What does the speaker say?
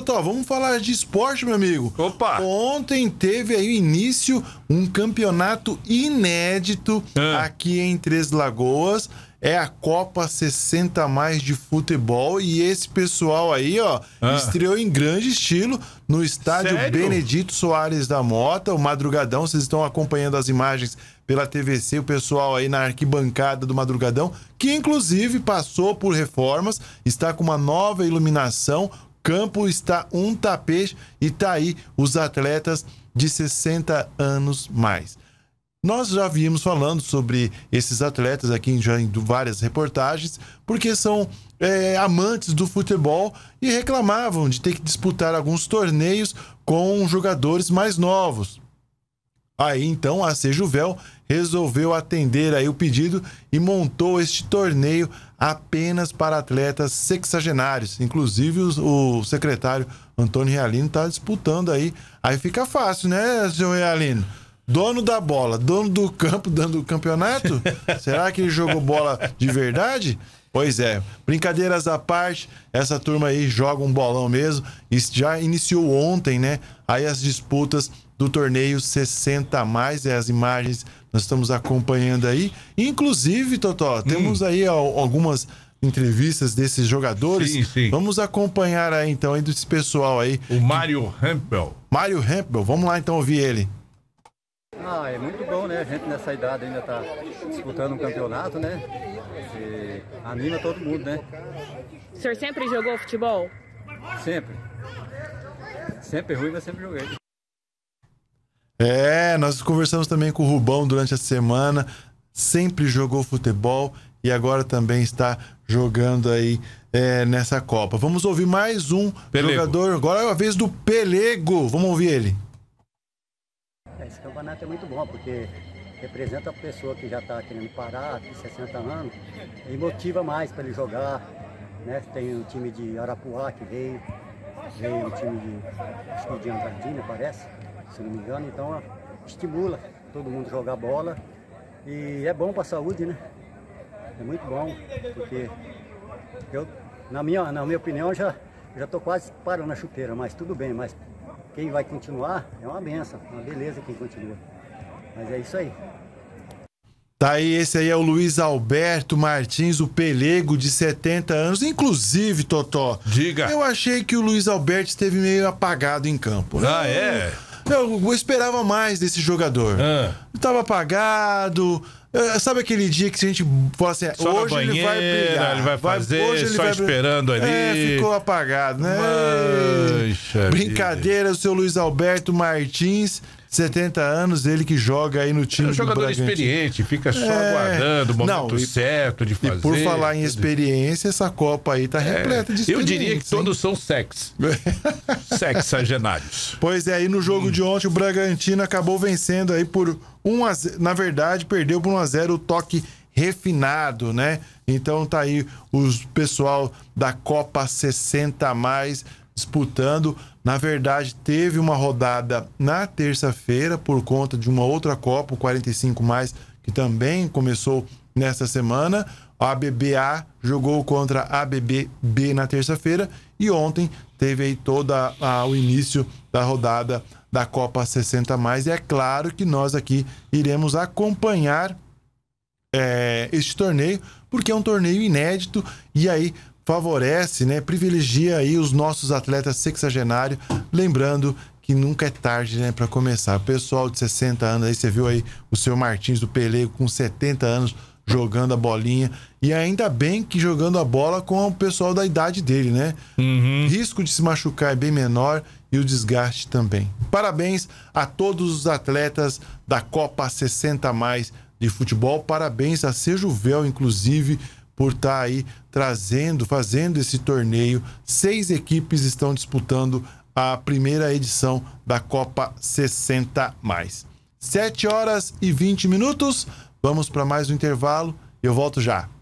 Totó, vamos falar de esporte, meu amigo. Opa! Ontem teve aí início um campeonato inédito ah. aqui em Três Lagoas. É a Copa 60 mais de futebol e esse pessoal aí, ó, ah. estreou em grande estilo no estádio Sério? Benedito Soares da Mota, o madrugadão, vocês estão acompanhando as imagens pela TVC, o pessoal aí na arquibancada do Madrugadão, que inclusive passou por reformas, está com uma nova iluminação, campo está um tapete e tá aí os atletas de 60 anos mais. Nós já vimos falando sobre esses atletas aqui em várias reportagens, porque são é, amantes do futebol e reclamavam de ter que disputar alguns torneios com jogadores mais novos. Aí então a Sejuvel resolveu atender aí o pedido e montou este torneio apenas para atletas sexagenários. Inclusive o secretário Antônio Realino está disputando aí. Aí fica fácil, né, senhor Realino? Dono da bola, dono do campo, dando o campeonato? Será que ele jogou bola de verdade? Pois é, brincadeiras à parte, essa turma aí joga um bolão mesmo. Isso já iniciou ontem, né? Aí as disputas do torneio 60 mais. É as imagens nós estamos acompanhando aí. Inclusive, Totó, hum. temos aí ó, algumas entrevistas desses jogadores. Sim, sim. Vamos acompanhar aí então aí desse pessoal aí. O Mário Hempel. Mário Hempel, vamos lá então ouvir ele. Ah, é muito bom, né? A gente nessa idade ainda tá disputando um campeonato, né? E anima todo mundo, né? O senhor sempre jogou futebol? Sempre. Sempre ruim, mas sempre joguei. É, nós conversamos também com o Rubão durante a semana, sempre jogou futebol e agora também está jogando aí é, nessa Copa. Vamos ouvir mais um Pelego. jogador, agora é a vez do Pelego, vamos ouvir ele. É, esse campeonato é muito bom, porque representa a pessoa que já está querendo parar, 60 anos, e motiva mais para ele jogar. Né? Tem o time de Arapuá que veio, veio o time de, acho de Andradina, parece se não me engano. Então ó, estimula todo mundo jogar bola e é bom para a saúde, né? É muito bom, porque eu, na minha, na minha opinião, já já estou quase parando a chuteira, mas tudo bem, mas quem vai continuar é uma benção, uma beleza quem continua. Mas é isso aí. Tá aí, esse aí é o Luiz Alberto Martins, o pelego de 70 anos. Inclusive, Totó. Diga. Eu achei que o Luiz Alberto esteve meio apagado em campo. Né? Ah, é? Então, eu esperava mais desse jogador. Ah. Tava apagado. Ah, sabe aquele dia que a gente fosse assim, hoje banheira, ele vai brilhar, ele vai fazer, vai, hoje só vai esperando ali. É, ficou apagado, né? Mancha Brincadeira, o seu Luiz Alberto Martins, 70 anos, ele que joga aí no time é um jogador do jogador experiente, fica só é... aguardando o momento Não, certo de fazer. E por falar em experiência, essa Copa aí tá é... repleta de experiência. Eu diria que hein? todos são sex. Sexagenários. Pois é, aí no jogo hum. de ontem o Bragantino acabou vencendo aí por 1 a 0, na verdade, perdeu por 1 a 0 o toque refinado, né? Então tá aí os pessoal da Copa 60 mais disputando. Na verdade, teve uma rodada na terça-feira por conta de uma outra Copa, o 45 mais, que também começou nesta semana. A ABBA jogou contra a ABBB na terça-feira e ontem teve aí toda o início da rodada da Copa 60 mais. E é claro que nós aqui iremos acompanhar é, eh, este torneio, porque é um torneio inédito e aí favorece, né, privilegia aí os nossos atletas sexagenários, lembrando que nunca é tarde, né, para começar. O pessoal de 60 anos, aí você viu aí o seu Martins do Peleio com 70 anos jogando a bolinha e ainda bem que jogando a bola com o pessoal da idade dele, né? Uhum. Risco de se machucar é bem menor e o desgaste também. Parabéns a todos os atletas da Copa 60 mais de futebol. Parabéns a Sejuvel, inclusive por estar tá aí trazendo, fazendo esse torneio. Seis equipes estão disputando a primeira edição da Copa 60 mais. 7 horas e 20 minutos. Vamos para mais um intervalo. Eu volto já.